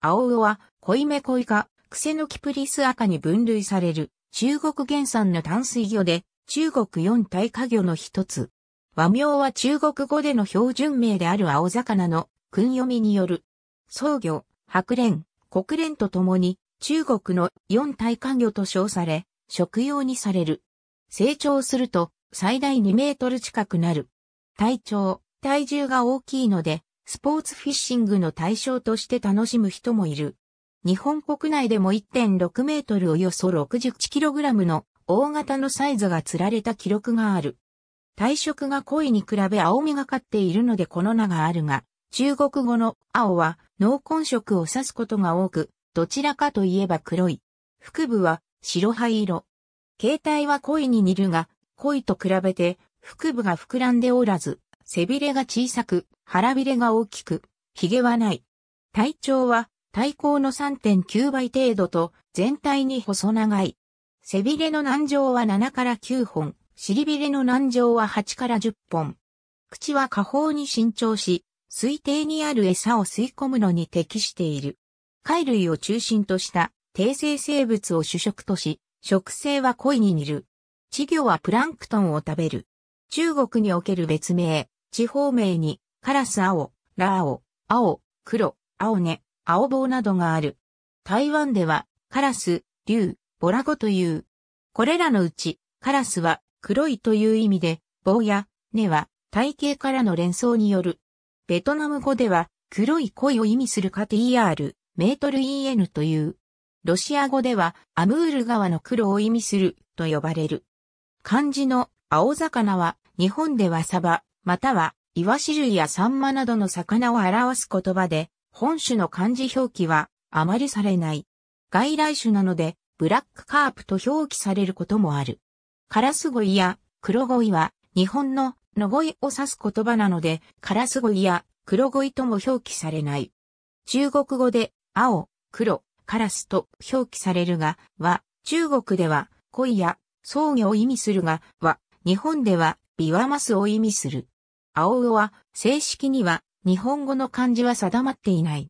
青魚は、濃いめ濃いか、癖のキプリス赤に分類される、中国原産の淡水魚で、中国四大化魚の一つ。和名は中国語での標準名である青魚の訓読みによる。創魚、白蓮、国蓮とともに中国の四大化魚と称され、食用にされる。成長すると最大2メートル近くなる。体長、体重が大きいので、スポーツフィッシングの対象として楽しむ人もいる。日本国内でも1.6メートルおよそ6 1ラムの大型のサイズが釣られた記録がある。体色が濃いに比べ青みがかっているのでこの名があるが、中国語の青は濃紺色を指すことが多く、どちらかといえば黒い。腹部は白灰色。形態は濃いに似るが、濃いと比べて腹部が膨らんでおらず、背びれが小さく、腹びれが大きく、髭はない。体長は体高の3.9倍程度と全体に細長い。背びれの軟状は7から9本、尻びれの軟状は8から10本。口は下方に伸長し、水底にある餌を吸い込むのに適している。貝類を中心とした低生生物を主食とし、食性は鯉に似る。稚魚はプランクトンを食べる。中国における別名、地方名に、カラス青、ラ青、オ、青、黒、青根、青棒などがある。台湾では、カラス、竜、ボラゴという。これらのうち、カラスは黒いという意味で、棒や根は体型からの連想による。ベトナム語では、黒い恋を意味するカティー r メートル en という。ロシア語では、アムール川の黒を意味すると呼ばれる。漢字の青魚は、日本ではサバ、または、イワシ類やサンマなどの魚を表す言葉で、本種の漢字表記はあまりされない。外来種なので、ブラックカープと表記されることもある。カラスゴイや黒ゴイは日本ののゴイを指す言葉なので、カラスゴイや黒ゴイとも表記されない。中国語で青、黒、カラスと表記されるが、は中国ではイや草魚を意味するが、は日本ではビワマスを意味する。青魚は正式には日本語の漢字は定まっていない。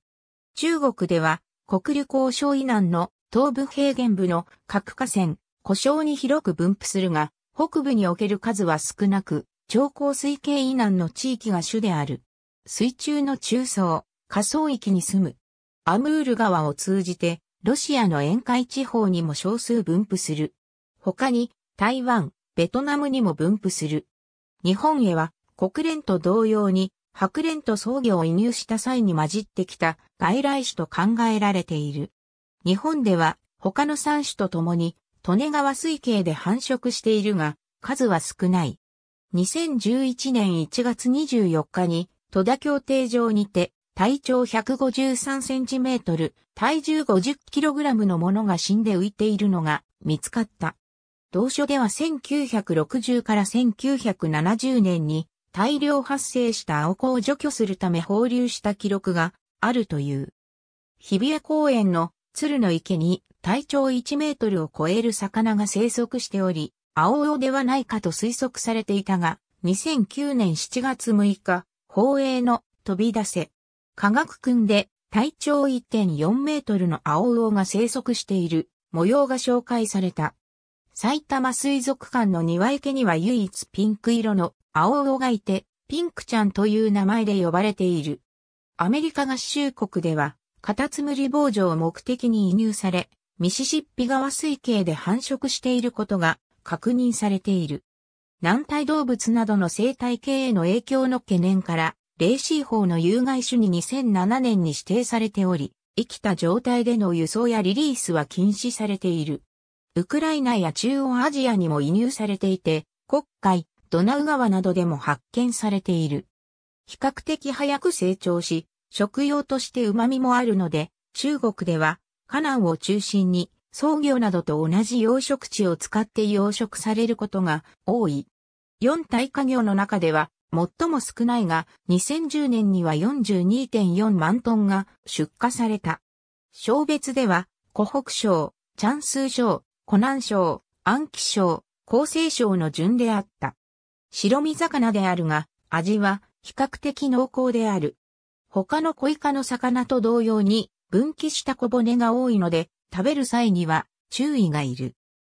中国では国流交渉以南の東部平原部の核河川、故障に広く分布するが、北部における数は少なく、超高水系以南の地域が主である。水中の中層、下層域に住む。アムール川を通じて、ロシアの沿海地方にも少数分布する。他に、台湾、ベトナムにも分布する。日本へは国連と同様に、白連と草魚を移入した際に混じってきた外来種と考えられている。日本では他の産種と共に、利根川水系で繁殖しているが、数は少ない。2011年1月24日に、戸田協定上にて、体長153センチメートル、体重50キログラムのものが死んで浮いているのが見つかった。同書では1960から1970年に大量発生した青子を除去するため放流した記録があるという。日比谷公園の鶴の池に体長1メートルを超える魚が生息しており、青尾ではないかと推測されていたが、2009年7月6日、宝永の飛び出せ。科学訓で体長1.4メートルの青魚が生息している模様が紹介された。埼玉水族館の庭池には唯一ピンク色の青をがいて、ピンクちゃんという名前で呼ばれている。アメリカ合衆国では、カタツムリ防除を目的に輸入され、ミシシッピ川水系で繁殖していることが確認されている。軟体動物などの生態系への影響の懸念から、レーシー法の有害種に2007年に指定されており、生きた状態での輸送やリリースは禁止されている。ウクライナや中央アジアにも輸入されていて、国会、ドナウ川などでも発見されている。比較的早く成長し、食用として旨味もあるので、中国では、カナンを中心に、創業などと同じ養殖地を使って養殖されることが多い。四大家業の中では、最も少ないが、2010年には42.4万トンが出荷された。小別では、湖北省、チャンス省、湖南省、安徽省、江西省の順であった。白身魚であるが、味は比較的濃厚である。他の小イカの魚と同様に分岐した小骨が多いので、食べる際には注意がいる。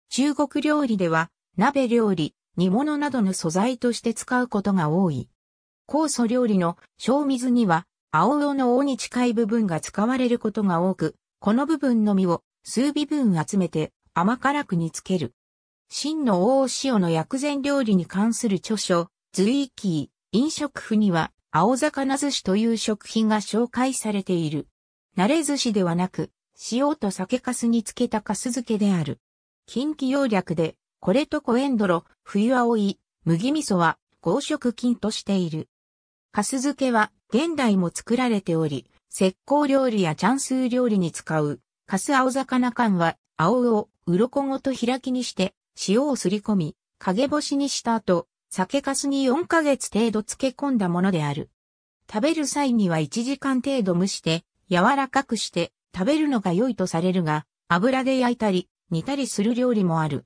中国料理では鍋料理、煮物などの素材として使うことが多い。酵素料理の小水には青魚の尾に近い部分が使われることが多く、この部分のみを数微分集めて甘辛く煮つける。真の大塩の薬膳料理に関する著書、ズイーキー、飲食譜には、青魚寿司という食品が紹介されている。慣れ寿司ではなく、塩と酒粕に漬けたかす漬けである。近畿要略で、これとコエンドロ、冬青い、麦味噌は、合食菌としている。かす漬けは、現代も作られており、石膏料理やチャンス料理に使う、す青魚缶は、青を、鱗ごと開きにして、塩をすり込み、陰干しにした後、酒粕に4ヶ月程度漬け込んだものである。食べる際には1時間程度蒸して、柔らかくして食べるのが良いとされるが、油で焼いたり、煮たりする料理もある。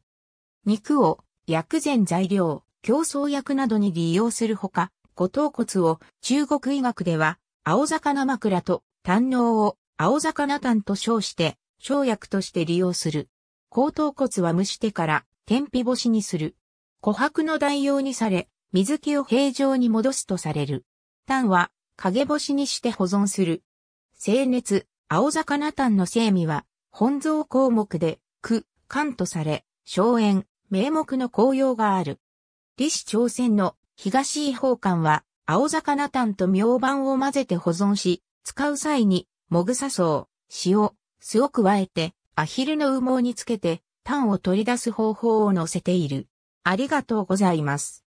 肉を薬膳材料、競争薬などに利用するほか、五頭骨を中国医学では青魚枕と胆脳を青魚胆と称して生薬として利用する。後頭骨は蒸してから天日干しにする。琥珀の代用にされ、水気を平常に戻すとされる。炭は陰干しにして保存する。清熱、青魚炭の生味は、本草項目で、苦、寒とされ、荘園、名目の紅葉がある。李氏朝鮮の東伊方館は、青魚炭と明板を混ぜて保存し、使う際に、もぐさ草、塩、酢を加えて、アヒルの羽毛につけて、単を取り出す方法を載せている。ありがとうございます。